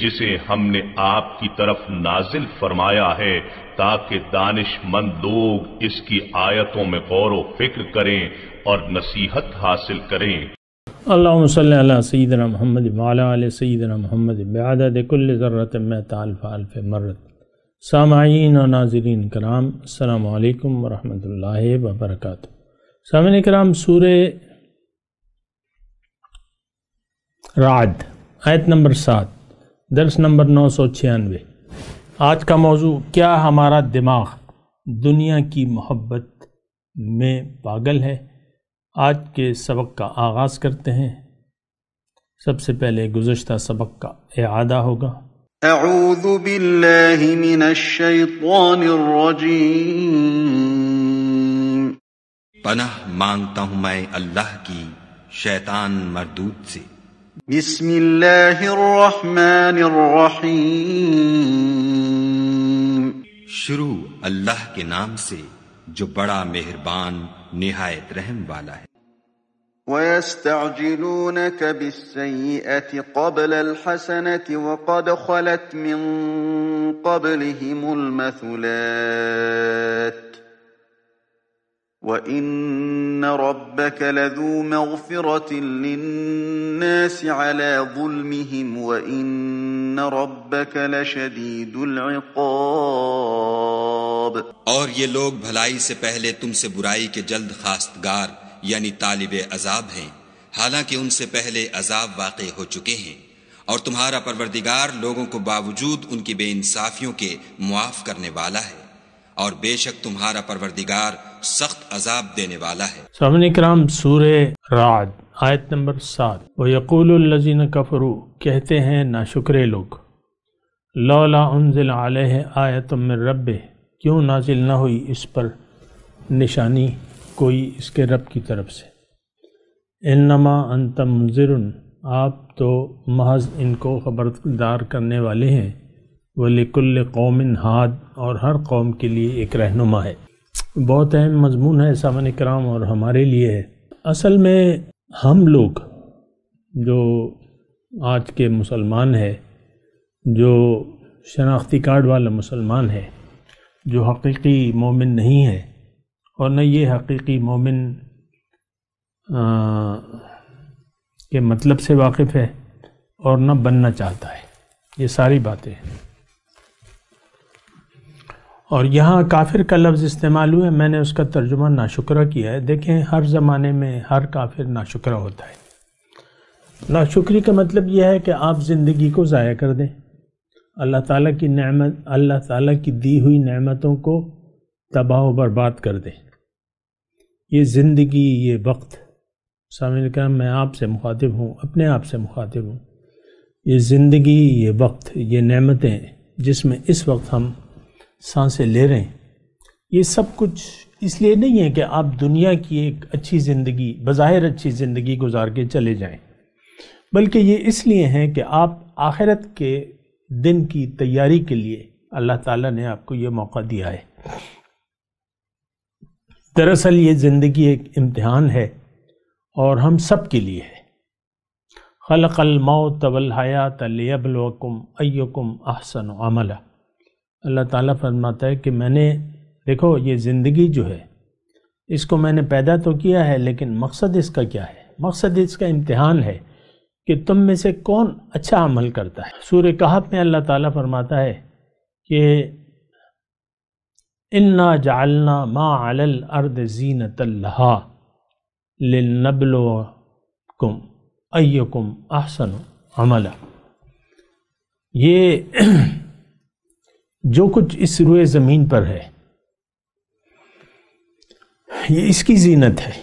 जिसे हमने आपकी तरफ नाजिल फरमाया है ताकि दानिशमंद लोग इसकी आयतों में गौर व फिक्र करें और नसीहत हासिल करें अल्लाह सईदना महमद वाल सईदना महमद बदकुल्ल ज़र्रत में तालफ़ालफ़ मरत सामाइन और नाजरीन कराम अल्लाम वरहि वबरक सामिन कराम सूर रात आयत नंबर सात दर्स नंबर नौ सौ छियानवे आज का मौजू क्या हमारा दिमाग दुनिया की मोहब्बत में पागल है आज के सबक का आगाज़ करते हैं सबसे पहले गुज्त सबक का अदा होगा पनाह मांगता हूँ मैं अल्लाह की शैतान मरदूत से بسم الله الرحمन الرحیم शुरू अल्लाह के नाम से जो बड़ा मेहरबान निहायत रहम वाला है ويستعجلونك بالسيئة قبل الحسنة وقد خلت من قبلهم المثلات وَإِنَّ رَبَّكَ لَذُو مَغْفِرَةٍ لِّلنَّاسِ عَلَىٰ ظُلْمِهِمْ وَإِنَّ رَبَّكَ لَشَدِيدُ الْعِقَابِ और ये लोग भलाई से पहले तुमसे बुराई के जल्द खास्तगार यानी तालिब अजाब हैं हालांकि उनसे पहले अजाब वाक़ हो चुके हैं और तुम्हारा परवरदिगार लोगों को बावजूद उनकी बेइंसाफियों के मुआफ़ करने वाला है और बेशक तुम्हारा परवरदिगार सख्त अजाब देने वाला है सामने कराम सूर राज आयत नंबर सात व यकूलजीन कफरू कहते हैं ना नाशुक्रे लोग लौला उनजिल आय तुम रब क्यों नाजिल ना हुई इस पर निशानी कोई इसके रब की तरफ से इनमा अंतम आप तो महज इनको खबरदार करने वाले हैं वलिकुल्ल कौम हाद और हर कौम के लिए एक रहनुमा है बहुत अहम मजमून है सामान कराम और हमारे लिए है असल में हम लोग जो आज के मुसलमान है जो शनाख्ती कार्ड वाला मुसलमान है जो हकीकी मोमिन नहीं है और न ये हकीकी मोमिन के मतलब से वाकिफ़ है और न बनना चाहता है ये सारी बातें और यहाँ काफिर का लफ्ज़ इस्तेमाल हुआ है मैंने उसका तर्जुमा नाशुक्रा किया है देखें हर ज़माने में हर काफिर नाशुक्रा होता है नाशुक्री का मतलब यह है कि आप ज़िंदगी को ज़ाया कर दें अल्लाह ताला की नेमत अल्लाह ताला की दी हुई नेमतों को तबाह व बर्बाद कर दें ये ज़िंदगी ये वक्त सामने कहा मैं आपसे मुखातिब हूँ अपने आप से मुखातिब हूँ ये ज़िंदगी ये वक्त ये नेमतें जिसमें इस वक्त हम सांसें ले रहे हैं ये सब कुछ इसलिए नहीं है कि आप दुनिया की एक अच्छी ज़िंदगी बज़ाहिर अच्छी ज़िंदगी गुजार के चले जाएं बल्कि ये इसलिए हैं कि आप आखिरत के दिन की तैयारी के लिए अल्लाह ताला ने आपको ये मौका दिया है दरअसल ये ज़िंदगी एक इम्तहान है और हम सब के लिए है खलकल मौत वल हयात लेबलकुम अयकुम अहसन अमला अल्लाह ताला फरमाता है कि मैंने देखो ये ज़िंदगी जो है इसको मैंने पैदा तो किया है लेकिन मकसद इसका क्या है मकसद इसका इम्तहान है कि तुम में से कौन अच्छा अमल करता है सूर्य कहब में अल्लाह ताला फरमाता है कि इन्ना जालना मा अल अर्द जीन तल्हा लबलो कुम अहसन अमला ये जो कुछ इस रुए ज़मीन पर है ये इसकी जीनत है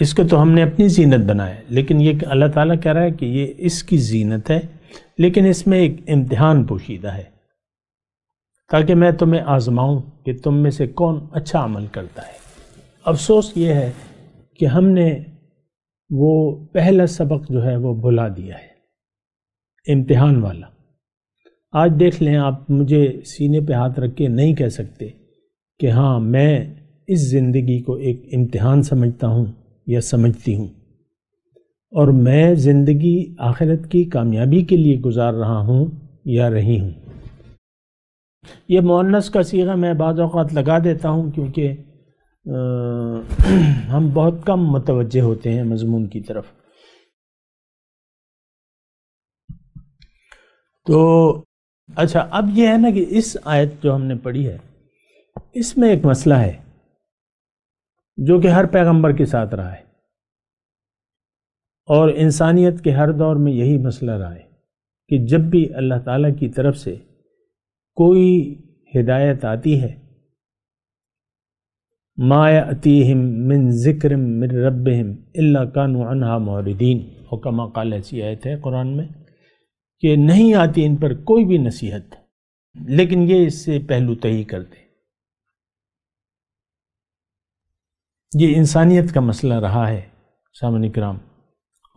इसको तो हमने अपनी जीनत बनाया लेकिन ये अल्लाह ताला कह रहा है कि ये इसकी जीनत है लेकिन इसमें एक इम्तिहान पोशीदा है ताकि मैं तुम्हें आजमाऊं कि तुम में से कौन अच्छा अमल करता है अफसोस ये है कि हमने वो पहला सबक जो है वो भुला दिया है इम्तिहान वाला आज देख लें आप मुझे सीने पे हाथ रख के नहीं कह सकते कि हाँ मैं इस ज़िंदगी को एक इम्तहान समझता हूँ या समझती हूँ और मैं ज़िंदगी आखिरत की कामयाबी के लिए गुजार रहा हूँ या रही हूँ यह मोनस का सीगा मैं बाज़ात लगा देता हूँ क्योंकि हम बहुत कम मतवज होते हैं मजमून की तरफ तो अच्छा अब यह है ना कि इस आयत जो हमने पढ़ी है इसमें एक मसला है जो कि हर पैगंबर के साथ रहा है और इंसानियत के हर दौर में यही मसला रहा है कि जब भी अल्लाह ताला की तरफ से कोई हिदायत आती है मायातिम मिन ज़िक्र मिन रब हिम अल्ला कानूनहा मोरदीन हुकमा काल ऐसी आयत है कुरान में कि नहीं आती इन पर कोई भी नसीहत लेकिन ये इससे पहलू तय करते ये इंसानियत का मसला रहा है सामने कराम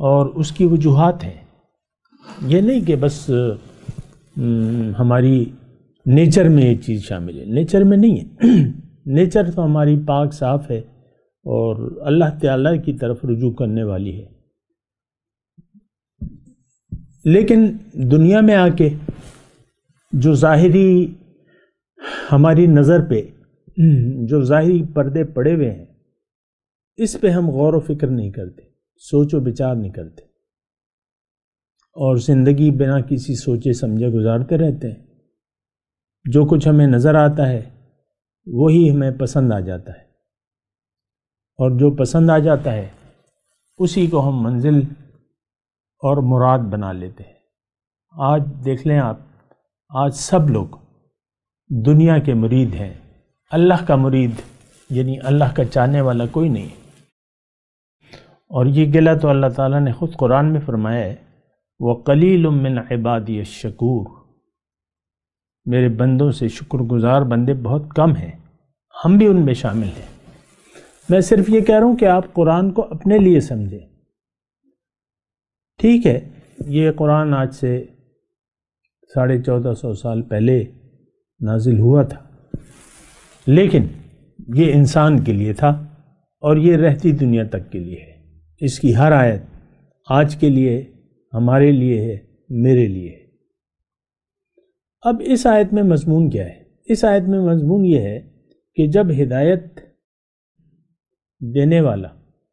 और उसकी वजूहत हैं ये नहीं कि बस हम्म, हमारी नेचर में ये चीज़ शामिल है नेचर में नहीं है नेचर तो हमारी पाक साफ है और अल्लाह ताला की तरफ रुजू करने वाली है लेकिन दुनिया में आके जो ज़ाहरी हमारी नज़र पे जो ज़ाहरी पर्दे पड़े हुए हैं इस पे हम गौर व फिक्र नहीं करते सोचो विचार नहीं करते और ज़िंदगी बिना किसी सोचे समझे गुजारते रहते हैं जो कुछ हमें नज़र आता है वही हमें पसंद आ जाता है और जो पसंद आ जाता है उसी को हम मंजिल और मुराद बना लेते हैं आज देख लें आप आज सब लोग दुनिया के मुरीद हैं अल्लाह का मुरीद यानी अल्लाह का चाहने वाला कोई नहीं और ये गिला तो अल्लाह ताला ने ख़ुद कुरान में फरमाया है वह कलील उमिन इबादी शकूर मेरे बंदों से शुक्रगुजार बंदे बहुत कम हैं हम भी उनमें शामिल हैं मैं सिर्फ ये कह रहा हूँ कि आप कुरान को अपने लिए समझें ठीक है ये कुरान आज से साढ़े चौदह सौ साल पहले नाजिल हुआ था लेकिन ये इंसान के लिए था और ये रहती दुनिया तक के लिए है इसकी हर आयत आज के लिए हमारे लिए है मेरे लिए है अब इस आयत में मजमून क्या है इस आयत में मजमून ये है कि जब हिदायत देने वाला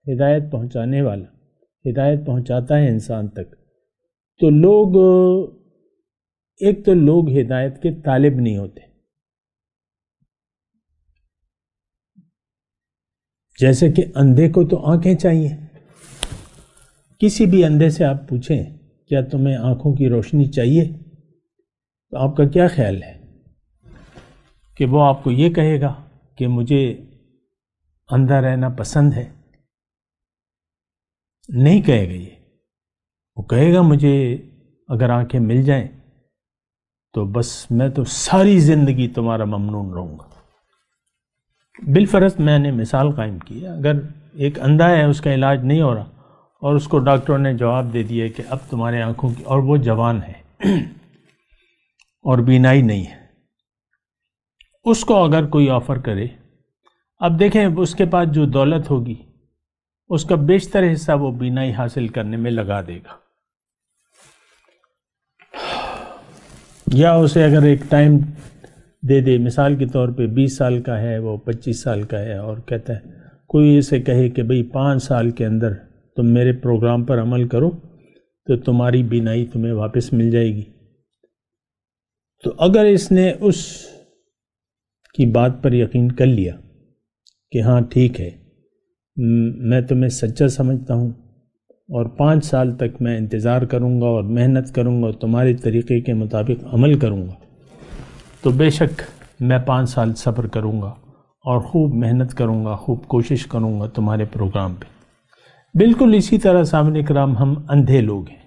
हिदायत पहुंचाने वाला हिदायत पहुंचाता है इंसान तक तो लोग एक तो लोग हिदायत के तालिब नहीं होते जैसे कि अंधे को तो आंखें चाहिए किसी भी अंधे से आप पूछें क्या तुम्हें आंखों की रोशनी चाहिए तो आपका क्या ख्याल है कि वो आपको ये कहेगा कि मुझे अंधा रहना पसंद है नहीं कहेगा ये वो कहेगा मुझे अगर आंखें मिल जाएं तो बस मैं तो सारी ज़िंदगी तुम्हारा ममनून रहूँगा बिलफरस्त मैंने मिसाल कायम की है अगर एक अंधा है उसका इलाज नहीं हो रहा और उसको डॉक्टरों ने जवाब दे दिया कि अब तुम्हारे आँखों की और वो जवान है और बीनाई नहीं है उसको अगर कोई ऑफ़र करे अब देखें उसके पास जो दौलत होगी उसका बेशतर हिस्सा वो बीनाई हासिल करने में लगा देगा या उसे अगर एक टाइम दे दे मिसाल के तौर पे 20 साल का है वो 25 साल का है और कहता है कोई इसे कहे कि भाई पाँच साल के अंदर तुम मेरे प्रोग्राम पर अमल करो तो तुम्हारी बीनाई तुम्हें वापस मिल जाएगी तो अगर इसने उस की बात पर यकीन कर लिया कि हाँ ठीक है मैं तुम्हें सच्चा समझता हूँ और पाँच साल तक मैं इंतज़ार करूँगा और मेहनत करूँगा तुम्हारे तरीक़े के मुताबिक अमल करूँगा तो बेशक मैं पाँच साल सफ़र करूँगा और खूब मेहनत करूँगा खूब कोशिश करूँगा तुम्हारे प्रोग्राम पे बिल्कुल इसी तरह सामने कराम हम अंधे लोग हैं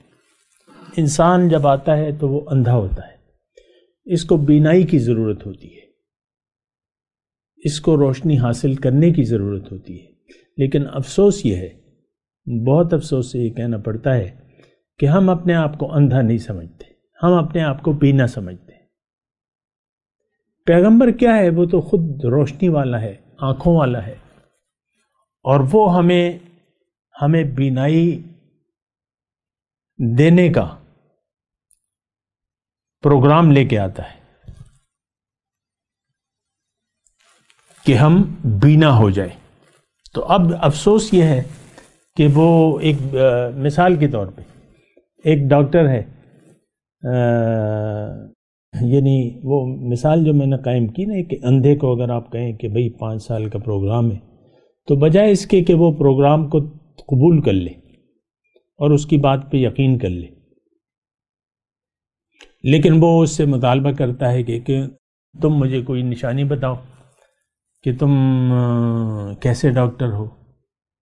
इंसान जब आता है तो वो अंधा होता है इसको बीनाई की ज़रूरत होती है इसको रोशनी हासिल करने की ज़रूरत होती है लेकिन अफसोस ये है बहुत अफसोस से ये कहना पड़ता है कि हम अपने आप को अंधा नहीं समझते हम अपने आप को बीना समझते पैगंबर क्या है वो तो खुद रोशनी वाला है आंखों वाला है और वो हमें हमें बीनाई देने का प्रोग्राम लेके आता है कि हम बीना हो जाए तो अब अफसोस ये है कि वो एक आ, मिसाल के तौर पे एक डॉक्टर है यानी वो मिसाल जो मैंने कायम की ना कि अंधे को अगर आप कहें कि भाई पाँच साल का प्रोग्राम है तो बजाय इसके कि वो प्रोग्राम को कबूल कर ले और उसकी बात पे यकीन कर ले लेकिन वो उससे मुतालबा करता है कि, कि तुम मुझे कोई निशानी बताओ कि तुम कैसे डॉक्टर हो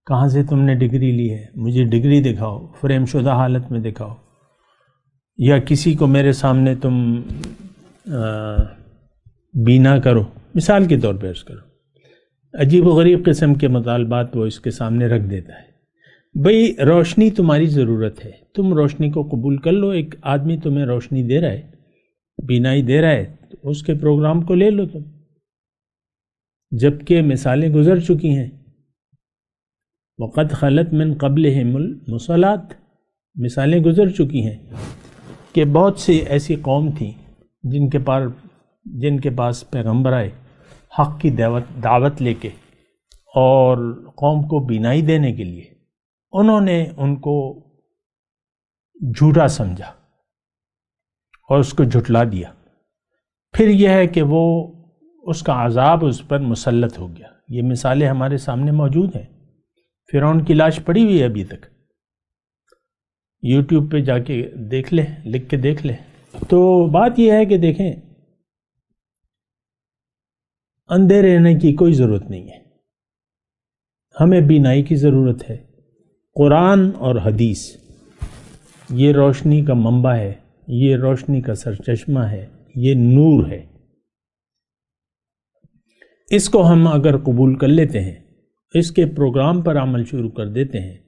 कहाँ से तुमने डिग्री ली है मुझे डिग्री दिखाओ फ्रेमशुदा हालत में दिखाओ या किसी को मेरे सामने तुम बीना करो मिसाल के तौर पर पेश करो अजीब व गरीब किस्म के मुतालबात वो इसके सामने रख देता है भाई रोशनी तुम्हारी ज़रूरत है तुम रोशनी को कबूल कर लो एक आदमी तुम्हें रोशनी दे रहा है बीनाई दे रहा है तो उसके प्रोग्राम को ले लो तुम जबकि मिसालें गुजर चुकी हैं वक़द खलत मिन कबल मुसलात मिसालें गुजर चुकी हैं कि बहुत सी ऐसी कौम थी जिनके पार जिनके पास पैगम्बर आए हक़ की दावत दावत लेके और कौम को बीनाई देने के लिए उन्होंने उनको झूठा समझा और उसको झुटला दिया फिर यह है कि वो उसका अजाब उस पर मुसलत हो गया ये मिसालें हमारे सामने मौजूद हैं फ़िरौन की लाश पड़ी हुई है अभी तक यूट्यूब पे जाके देख लें लिख के देख लें तो बात यह है कि देखें अंधे रहने की कोई ज़रूरत नहीं है हमें बीनाई की ज़रूरत है कुरान और हदीस ये रोशनी का मंबा है ये रोशनी का सरचश्मा है ये नूर है इसको हम अगर कबूल कर लेते हैं इसके प्रोग्राम पर अमल शुरू कर देते हैं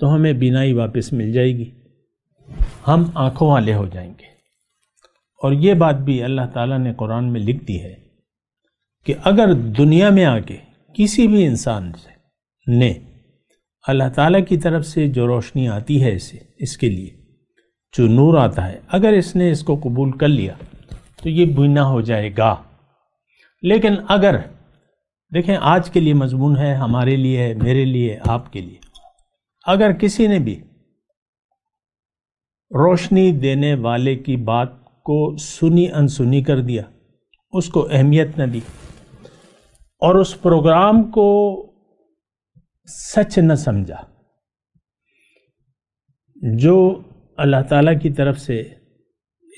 तो हमें बिनाई वापस मिल जाएगी हम आँखों वाले हो जाएंगे और ये बात भी अल्लाह ताला ने कुरान में लिख दी है कि अगर दुनिया में आके किसी भी इंसान से ने अल्लाह ताला की तरफ से जो रोशनी आती है इसे इसके लिए जो नूर आता है अगर इसने इसको कबूल कर लिया तो ये बिना हो जाएगा लेकिन अगर देखें आज के लिए मजमून है हमारे लिए है मेरे लिए आपके लिए अगर किसी ने भी रोशनी देने वाले की बात को सुनी अनसुनी कर दिया उसको अहमियत न दी और उस प्रोग्राम को सच न समझा जो अल्लाह ताला की तरफ से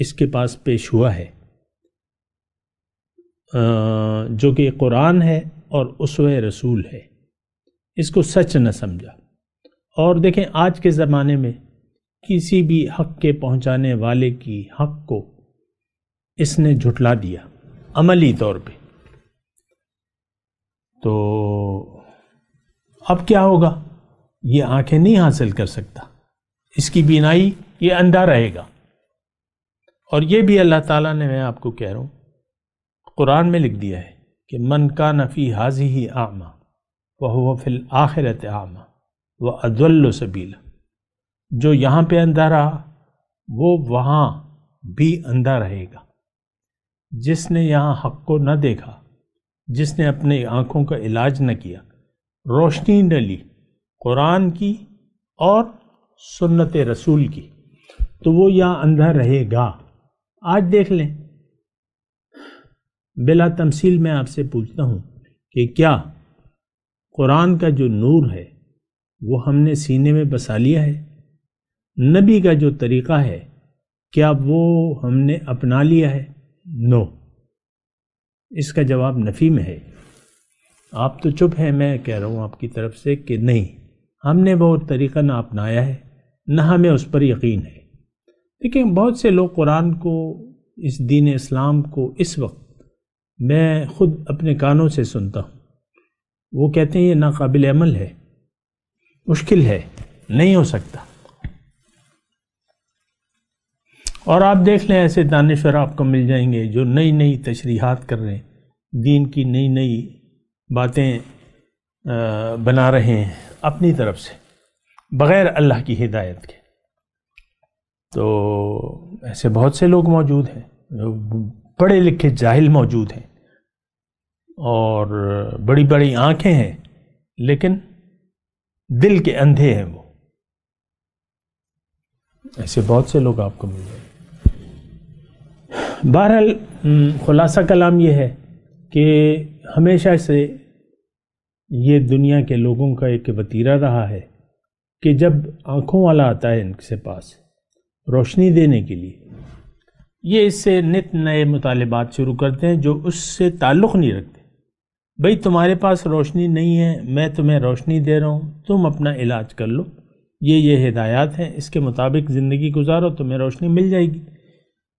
इसके पास पेश हुआ है जो कि कुरान है और उसव रसूल है इसको सच न समझा और देखें आज के ज़माने में किसी भी हक के पहुंचाने वाले की हक को इसने झुटला दिया अमली तौर पे तो अब क्या होगा ये आंखें नहीं हासिल कर सकता इसकी बीनाई ये अंधा रहेगा और ये भी अल्लाह ताला ने मैं आपको कह रहा हूँ कुरान में लिख दिया है कि मन का नफ़ी हाजी ही आमा वह व फिल आखिरत आमा व अजल सबील जो यहाँ पे अंधा रहा वो वहाँ भी अंधा रहेगा जिसने यहाँ हक को न देखा जिसने अपने आँखों का इलाज न किया रोशनी न ली कुरान की और सुन्नत रसूल की तो वो यहाँ अंधा रहेगा आज देख लें बिला तमसील मैं आपसे पूछता हूँ कि क्या कुरान का जो नूर है वो हमने सीने में बसा लिया है नबी का जो तरीक़ा है क्या वो हमने अपना लिया है नो इसका जवाब नफ़ी में है आप तो चुप हैं मैं कह रहा हूँ आपकी तरफ से कि नहीं हमने वो तरीक़ा ना अपनाया है ना हमें उस पर यकीन है लेकिन बहुत से लोग कुरान को इस दीन इस्लाम को इस वक्त मैं खुद अपने कानों से सुनता हूँ वो कहते हैं ये नाकबिल अमल है मुश्किल है नहीं हो सकता और आप देख लें ऐसे दानश्वर आपको मिल जाएंगे जो नई नई तशरीहत कर रहे हैं दीन की नई नई बातें बना रहे हैं अपनी तरफ से बग़ैर अल्लाह की हिदायत के तो ऐसे बहुत से लोग मौजूद हैं पढ़े लिखे जाहिल मौजूद हैं और बड़ी बड़ी आंखें हैं लेकिन दिल के अंधे हैं वो ऐसे बहुत से लोग आपको मिल जाए बहरहाल खुलासा कलाम ये है कि हमेशा से ये दुनिया के लोगों का एक वतीरा रहा है कि जब आँखों वाला आता है इनके पास रोशनी देने के लिए ये इससे नित नए मुतालबात शुरू करते हैं जो उससे ताल्लुक़ नहीं रखते भाई तुम्हारे पास रोशनी नहीं है मैं तुम्हें रोशनी दे रहा हूँ तुम अपना इलाज कर लो ये ये हिदायत हैं इसके मुताबिक ज़िंदगी गुजारो तुम्हें रोशनी मिल जाएगी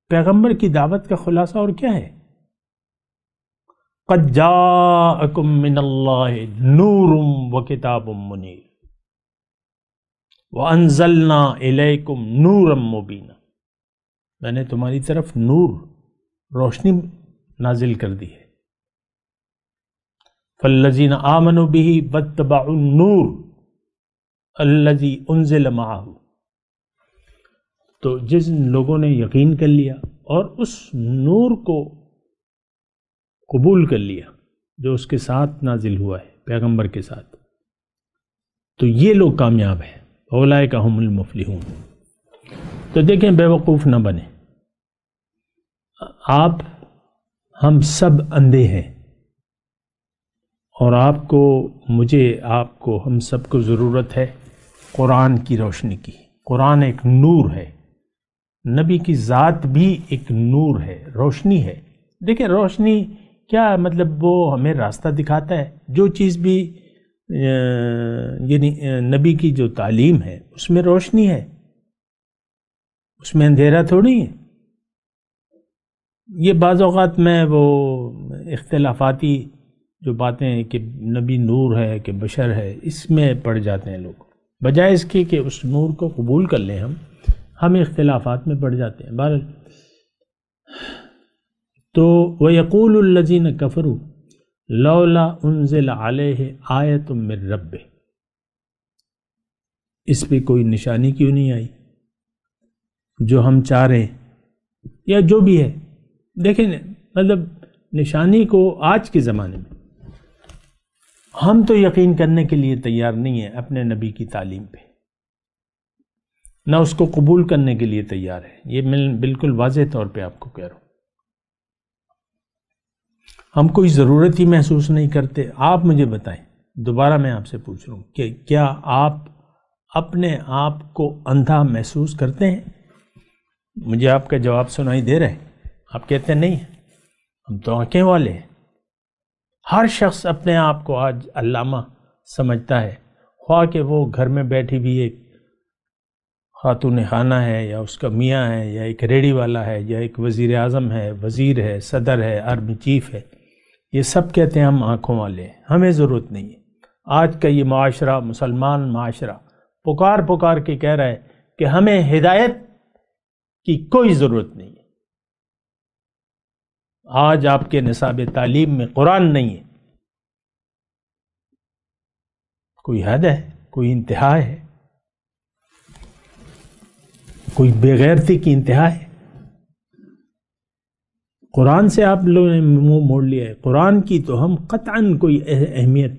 पैगम्बर की दावत का खुलासा और क्या है नूरुम व किताब मुनीर व नूरम मुबीना मैंने तुम्हारी तरफ नूर रोशनी नाजिल कर दी है फल्लजीन आमनु बिही नूर अल्लजी उनजिल माहू तो जिस लोगों ने यकीन कर लिया और उस नूर को कबूल कर लिया जो उसके साथ नाजिल हुआ है पैगंबर के साथ तो ये लोग कामयाब हैं ओलाए का हमल मुफली तो देखें बेवकूफ़ ना बने आप हम सब अंधे हैं और आपको मुझे आपको हम सबको ज़रूरत है कुरान की रोशनी की कुरान एक नूर है नबी की ज़ात भी एक नूर है रोशनी है देखिए रोशनी क्या मतलब वो हमें रास्ता दिखाता है जो चीज़ भी यानी नबी की जो तालीम है उसमें रोशनी है उसमें अंधेरा थोड़ी है ये बाज़ात में वो इख्तलाफाती जो बातें कि नबी नूर है कि बशर है इसमें पड़ जाते हैं लोग बजाय इसके कि उस नूर को कबूल कर लें हम हम इख्तलाफात में पड़ जाते हैं बहर तो वह ने कफरू लौला उनजिल आए तुम रब इस पर कोई निशानी क्यों नहीं आई जो हम चाह रहे हैं या जो भी है देखें मतलब निशानी को आज के ज़माने में हम तो यकीन करने के लिए तैयार नहीं है अपने नबी की तालीम पे ना उसको कबूल करने के लिए तैयार है ये मैं बिल्कुल वाज तौर पे आपको कह रहा हूँ हम कोई ज़रूरत ही महसूस नहीं करते आप मुझे बताएं दोबारा मैं आपसे पूछ रहा हूँ कि क्या आप अपने आप को अंधा महसूस करते हैं मुझे आपका जवाब सुनाई दे रहे हैं आप कहते हैं नहीं हम तो आंखें वाले हैं हर शख्स अपने आप को आज अल्लामा समझता है ख्वा के वो घर में बैठी भी एक खातून खाना है या उसका मियाँ है या एक रेडी वाला है या एक वज़ी अजम है वज़ीर है सदर है आर्मी चीफ है ये सब कहते हैं हम आँखों वाले हैं हमें ज़रूरत नहीं है आज का ये माशरा मुसलमान माशरा पुकार पुकार के कह रहा है कि हमें हिदायत की कोई ज़रूरत नहीं है आज आपके निसाब तालीम में कुरान नहीं है कोई हद है कोई इंतहा है कोई बेगैरती की इंतहा है कुरान से आप लोगों ने मुंह मोड़ लिया है कुरान की तो हम कतान कोई अहमियत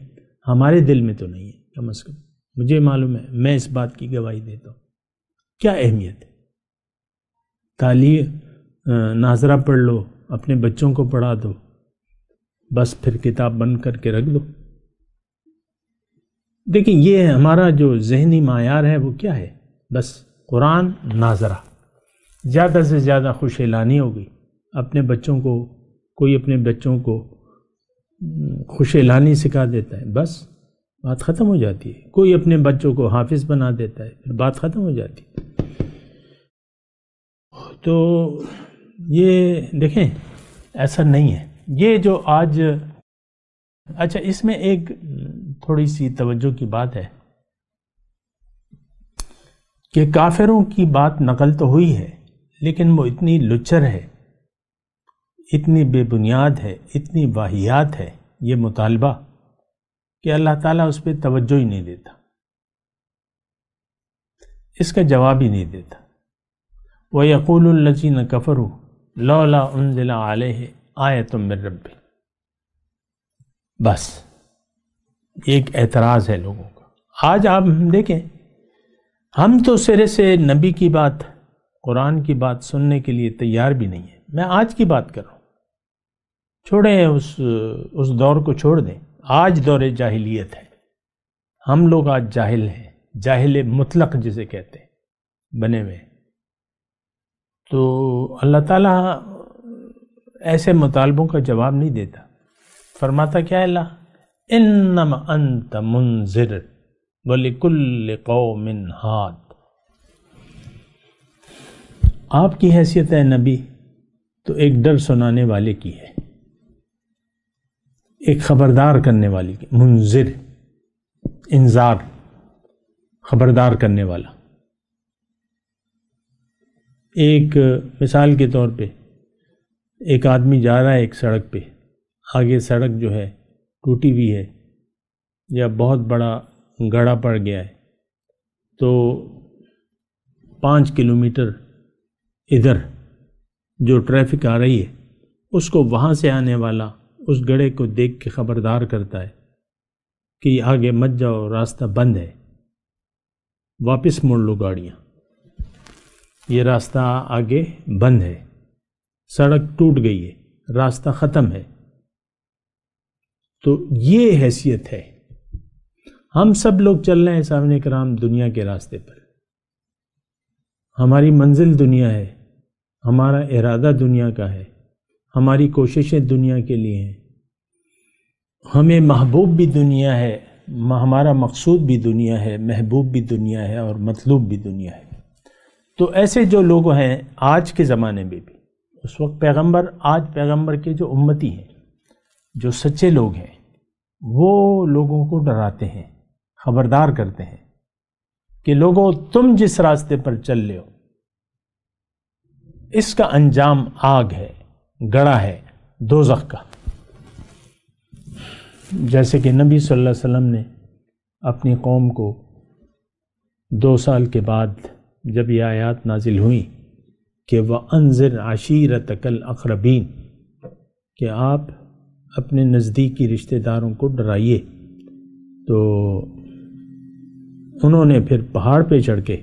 हमारे दिल में तो नहीं है कम अज़ कम मुझे मालूम है मैं इस बात की गवाही देता हूँ क्या अहमियत है ताली नाजरा पढ़ लो अपने बच्चों को पढ़ा दो बस फिर किताब बंद करके रख दो देखिए ये हमारा जो जहनी मायार है वो क्या है बस कुरान नाजरा ज़्यादा से ज़्यादा खुश होगी अपने बच्चों को कोई अपने बच्चों को खुश सिखा देता है बस बात ख़त्म हो जाती है कोई अपने बच्चों को हाफिज़ बना देता है फिर बात ख़त्म हो जाती है तो ये देखें ऐसा नहीं है ये जो आज अच्छा इसमें एक थोड़ी सी तवज्जो की बात है कि काफिरों की बात नकल तो हुई है लेकिन वो इतनी लुचर है इतनी बेबुनियाद है इतनी वाहियात है ये मुतालबा कि अल्लाह ताला उस पर तवज्जो ही नहीं देता इसका जवाब ही नहीं देता व यक़ूलजी न कफ़रू लौला उनजिला आलह आय तुम रबी बस एक एतराज़ है लोगों का आज आप हम देखें हम तो सिरे से नबी की बात कुरान की बात सुनने के लिए तैयार भी नहीं है मैं आज की बात कर रहा हूँ छोड़ें उस उस दौर को छोड़ दें आज दौर जाहिलियत है हम लोग आज जाहिल हैं जाहिल मुतलक जिसे कहते हैं बने हुए तो अल्लाह ताला ऐसे मुतालबों का जवाब नहीं देता फरमाता क्या अल्लाह इन्नम अंत मुनजिर वलिकुल्ल कौमिन हाथ आपकी हैसियत है नबी तो एक डर सुनाने वाले की है एक खबरदार करने वाली की मुंजिर इंजार खबरदार करने वाला एक मिसाल के तौर पे एक आदमी जा रहा है एक सड़क पे आगे सड़क जो है टूटी हुई है या बहुत बड़ा गड़ा पड़ गया है तो पाँच किलोमीटर इधर जो ट्रैफिक आ रही है उसको वहाँ से आने वाला उस गड़े को देख के ख़बरदार करता है कि आगे मत जाओ रास्ता बंद है वापस मोड़ लो गाड़ियाँ ये रास्ता आगे बंद है सड़क टूट गई है रास्ता ख़त्म है तो ये हैसियत है हम सब लोग चल रहे हैं सामने कराम दुनिया के रास्ते पर हमारी मंजिल दुनिया है हमारा इरादा दुनिया का है हमारी कोशिशें दुनिया के लिए हैं हमें महबूब भी दुनिया है हमारा मकसूद भी दुनिया है महबूब भी दुनिया है और मतलूब भी दुनिया है तो ऐसे जो लोग हैं आज के ज़माने में भी उस वक्त पैगंबर आज पैगंबर के जो उम्मती हैं जो सच्चे लोग हैं वो लोगों को डराते हैं खबरदार करते हैं कि लोगों तुम जिस रास्ते पर चल रहे हो इसका अंजाम आग है गड़ा है दो का जैसे कि नबी सल्लल्लाहु अलैहि वसल्लम ने अपनी कौम को दो साल के बाद जब यह आयात नाजिल हुई कि वह अनजर आशीर तकल अखरबीन कि आप अपने नज़दीकी रिश्तेदारों को डराइए तो उन्होंने फिर पहाड़ पे चढ़ के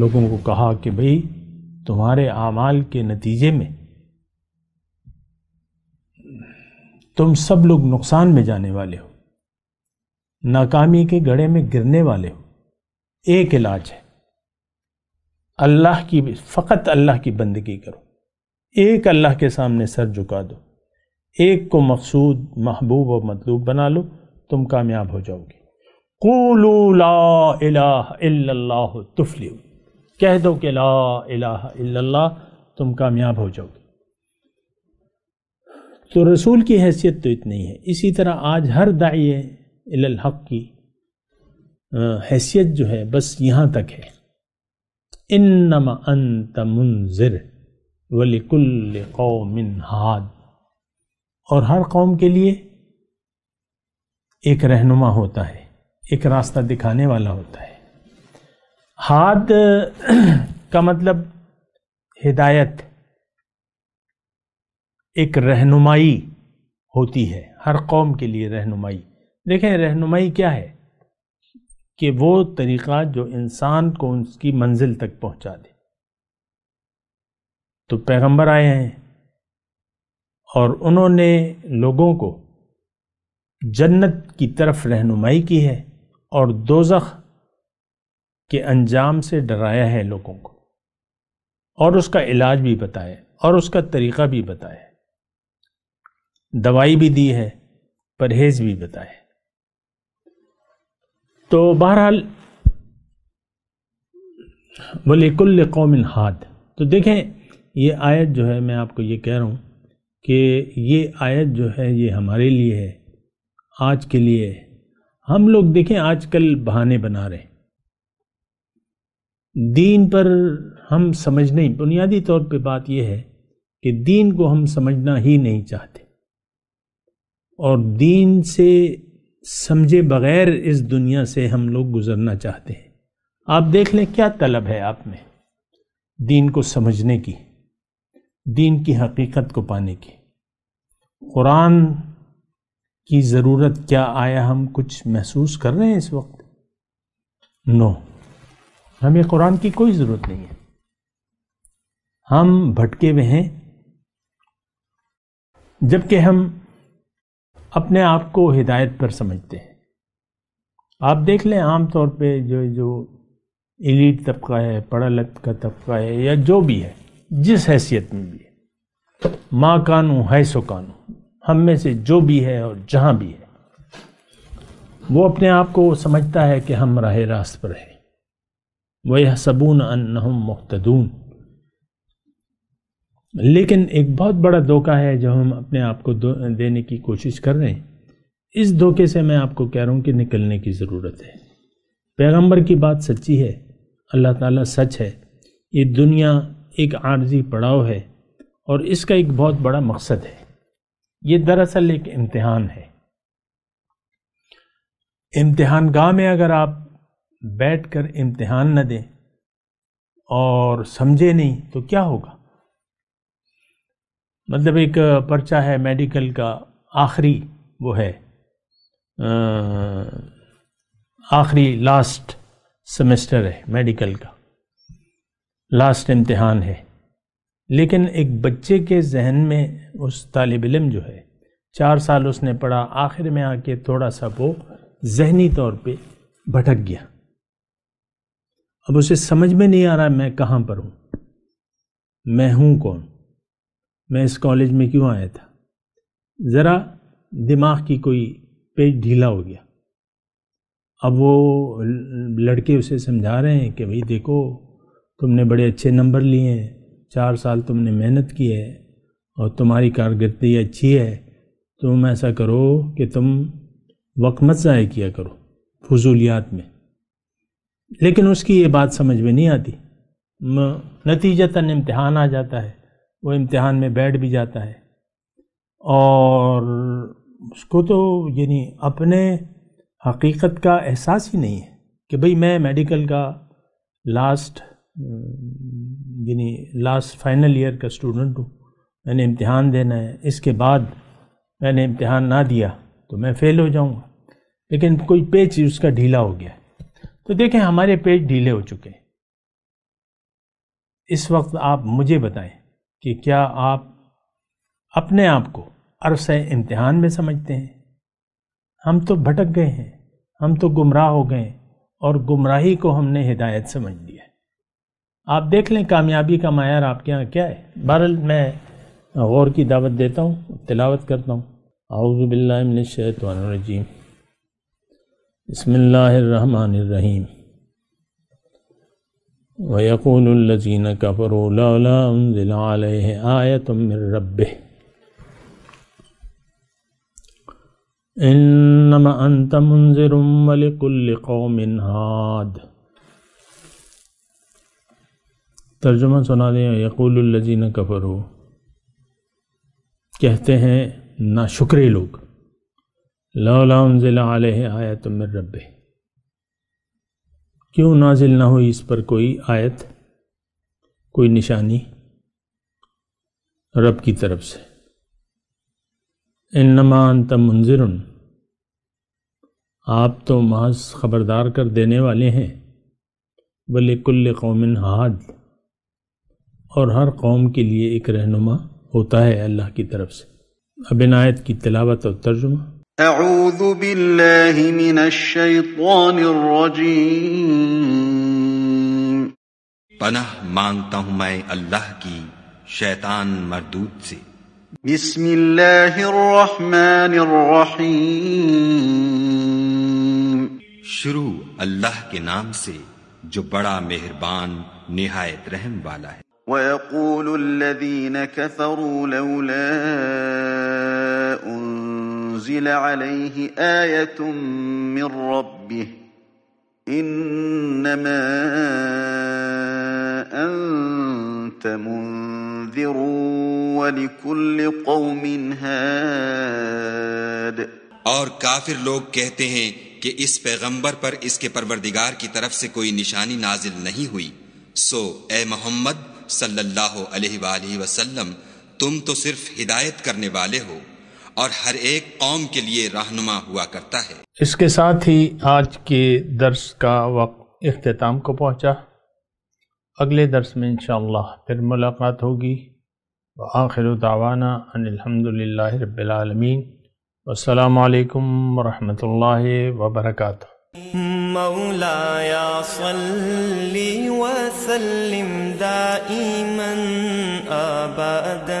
लोगों को कहा कि भाई तुम्हारे आमाल के नतीजे में तुम सब लोग नुकसान में जाने वाले हो नाकामी के गड़े में गिरने वाले हो एक इलाज है अल्लाह की फ़कत अल्लाह की बंदगी करो एक अल्लाह के सामने सर झुका दो एक को मकसूद महबूब और मतलूब बना लो तुम कामयाब हो जाओगे तुफली कह दो कि ला अला तुम कामयाब हो जाओगे तो रसूल की हैसियत तो इतनी है इसी तरह आज हर दाइए हक की हैसियत जो है बस यहाँ तक है इन नमा अंत मुंजिर वलिकुल कौमिन हाद और हर कौम के लिए एक रहनुमा होता है एक रास्ता दिखाने वाला होता है हाद का मतलब हिदायत एक रहनुमाई होती है हर कौम के लिए रहनुमाई देखें रहनुमाई क्या है कि वो तरीक़ा जो इंसान को उसकी मंजिल तक पहुंचा दे तो पैगंबर आए हैं और उन्होंने लोगों को जन्नत की तरफ रहनुमाई की है और दोजख के अंजाम से डराया है लोगों को और उसका इलाज भी बताया और उसका तरीक़ा भी बताया दवाई भी दी है परहेज भी बताया तो बहरहाल कुल कौम हाद तो देखें ये आयत जो है मैं आपको ये कह रहा हूँ कि ये आयत जो है ये हमारे लिए है आज के लिए है हम लोग देखें आजकल बहाने बना रहे दीन पर हम समझ नहीं बुनियादी तौर पे बात यह है कि दीन को हम समझना ही नहीं चाहते और दीन से समझे बगैर इस दुनिया से हम लोग गुजरना चाहते हैं आप देख लें क्या तलब है आप में दीन को समझने की दीन की हकीकत को पाने की कुरान की ज़रूरत क्या आया हम कुछ महसूस कर रहे हैं इस वक्त नो हमें कुरान की कोई ज़रूरत नहीं है हम भटके हुए हैं जबकि हम अपने आप को हिदायत पर समझते हैं आप देख लें आम तौर पे जो जो इलीट तबका है पढ़ा का तबका है या जो भी है जिस हैसियत में भी है माँ कानू है सो कानू हम में से जो भी है और जहाँ भी है वो अपने आप को समझता है कि हम राह रास्त पर हैं वह सबून अन मुख्तून लेकिन एक बहुत बड़ा धोखा है जो हम अपने आप को देने की कोशिश कर रहे हैं इस धोखे से मैं आपको कह रहा हूँ कि निकलने की ज़रूरत है पैगंबर की बात सच्ची है अल्लाह ताला सच है ये दुनिया एक आर्जी पड़ाव है और इसका एक बहुत बड़ा मकसद है ये दरअसल एक इम्तिहान है इम्तिहान गाह में अगर आप बैठकर इम्तिहान न दें और समझे नहीं तो क्या होगा मतलब एक पर्चा है मेडिकल का आखिरी वो है आखिरी लास्ट सेमेस्टर है मेडिकल का लास्ट इम्तहान है लेकिन एक बच्चे के जहन में उस तालब इलम जो है चार साल उसने पढ़ा आखिर में आके थोड़ा सा वो जहनी तौर पे भटक गया अब उसे समझ में नहीं आ रहा मैं कहाँ पर हूँ मैं हूँ कौन मैं इस कॉलेज में क्यों आया था ज़रा दिमाग की कोई पेज ढीला हो गया अब वो लड़के उसे समझा रहे हैं कि भाई देखो तुमने बड़े अच्छे नंबर लिए हैं चार साल तुमने मेहनत की है और तुम्हारी कारकर्दगी अच्छी है तुम ऐसा करो कि तुम वक्त मत ज़ाय किया करो फजूलियात में लेकिन उसकी ये बात समझ में नहीं आती नतीजतन इम्तहान आ जाता है वो इम्तहान में बैठ भी जाता है और उसको तो यानी अपने हकीकत का एहसास ही नहीं है कि भाई मैं मेडिकल का लास्ट हम्म, यानी लास्ट फाइनल ईयर का स्टूडेंट हूँ मैंने इम्तहान देना है इसके बाद मैंने इम्तहान ना दिया तो मैं फ़ेल हो जाऊँगा लेकिन कोई पेज उसका ढीला हो गया तो देखें हमारे पेज ढीले हो चुके हैं इस वक्त आप मुझे बताएं कि क्या आप अपने आप को अरस इम्तहान में समझते हैं हम तो भटक गए हैं हम तो गुमराह हो गए और गुमराही को हमने हिदायत समझ लिया आप देख लें कामयाबी का मैार आपके यहाँ क्या है बहरल मैं गौर की दावत देता हूँ तिलावत करता हूँ बसमिल्लर रहीम वयकुलजीन कफरोल आय तुम रब इन्नम अंत मुंजिर वलिकुल्ल कौमिन हाद तर्जुमा सुना दें यकुलजीन कफरो कहते हैं ना शुक्रे लोग लौला उनजिल आय तुम रब्बे क्यों नाजिल ना हुई इस पर कोई आयत कोई निशानी रब की तरफ से इन्नमान तम मंजिर आप तो महज ख़बरदार कर देने वाले हैं बल्ले कुल कौमिन हाद और हर कौम के लिए एक रहनुमा होता है अल्लाह की तरफ से अबिनायत की तलावत और तर्जुमा أعوذ بالله من الشيطان الرجيم पनाह मांगता हूं मैं अल्लाह की शैतान मरदूत से بسم الله الرحمن الرحيم शुरू अल्लाह के नाम से जो बड़ा मेहरबान निहायत रहम वाला है ويقول الذين كفروا لولا أنزل عليه آية من ربه إنما أنت منذر ولكل قوم هاد और काफिर लोग कहते हैं कि इस पैगंबर पर इसके परवरदिगार की तरफ से कोई निशानी नाजिल नहीं हुई सो ए मोहम्मद सल्लल्लाहु अलैहि वसल्लम तुम तो सिर्फ हिदायत करने वाले हो और हर एक कौम के लिए रहनुमा हुआ करता है इसके साथ ही आज के दर्स का वक्त अख्ताम को पहुँचा अगले दर्स में इंशाल्लाह फिर मुलाकात होगी आखिर दावाना अनिलहमदिल्ला रबालमीन असलकम वरहमल वबरक مولاي صل وسلم دائما ابدا